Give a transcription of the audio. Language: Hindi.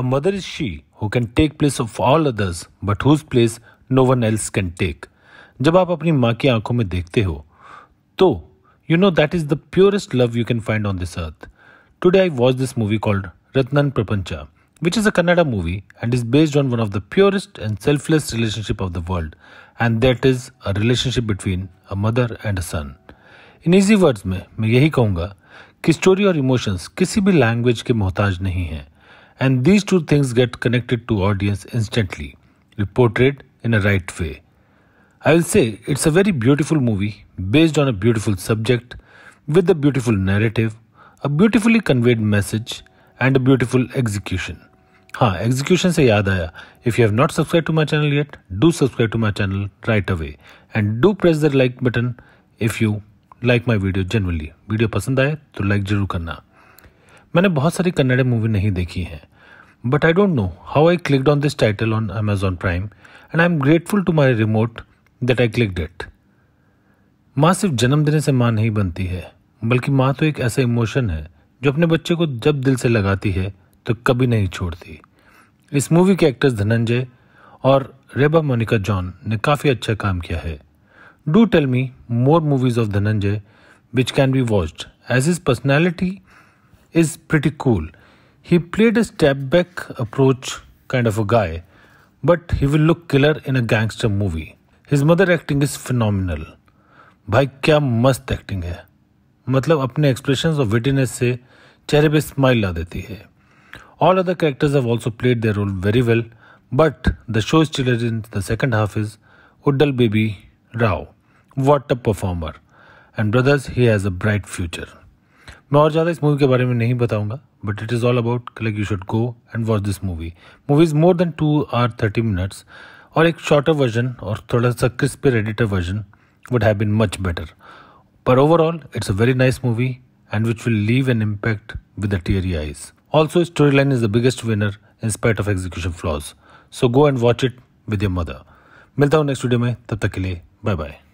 A mother is she who can take place of all others, but whose place no one else can take. जब आप अपनी माँ की आंखों में देखते हो तो you know that is the purest love you can find on this earth today I watch this movie called Ratnan Prapancha which is a Kannada movie and is based on one of the purest and selfless relationship of the world, and that is a relationship between a mother and a son. In easy words में मैं यही कहूँगा कि स्टोरी और इमोशंस किसी भी लैंग्वेज के मोहताज नहीं हैं And these two things get connected to audience instantly, reported in a right way. I will say it's a very beautiful movie based on a beautiful subject with a beautiful narrative, a beautifully conveyed message and a beautiful execution. हाँ एग्जीक्यूशन से याद आया if you have not subscribe to my channel yet do subscribe to my channel right away and do press the like button if you like my video generally video पसंद आए तो लाइक जरूर करना मैंने बहुत सारी कन्नड़ मूवी नहीं देखी हैं But I don't know how I clicked on this title on Amazon Prime, and I'm grateful to my remote that I clicked it. माँ सिर्फ जन्म देने से माँ नहीं बनती है बल्कि माँ तो एक ऐसा इमोशन है जो अपने बच्चे को जब दिल से लगाती है तो कभी नहीं छोड़ती इस मूवी के एक्टर्स धनंजय और रेबा मोनिका जॉन ने काफ़ी अच्छा काम किया है do tell me more movies of Dhananjay which can be watched as his personality is pretty cool He played a step back approach kind of a guy, but he will look killer in a gangster movie. His mother acting is phenomenal. भाई क्या मस्त एक्टिंग है मतलब अपने एक्सप्रेशन और विटीनेस से चेहरे पे स्माइल ला देती है all other characters have also played their role very well but the show stealer in the second half is Uddal baby Rao what a performer and brothers he has a bright future मैं और ज़्यादा इस मूवी के बारे में नहीं बताऊंगा but it is all about like you should go and watch this movie movie is more than two hour thirty minutes और एक शॉर्टर वर्जन और थोड़ा सा crisper editor version would have been much better पर overall it's a very nice movie and which will leave an impact with the teary eyes also story line is the biggest winner in spite of execution flaws so go and watch it with your mother मिलता हूँ नेक्स्ट वीडियो में तब तक के लिए बाय बाय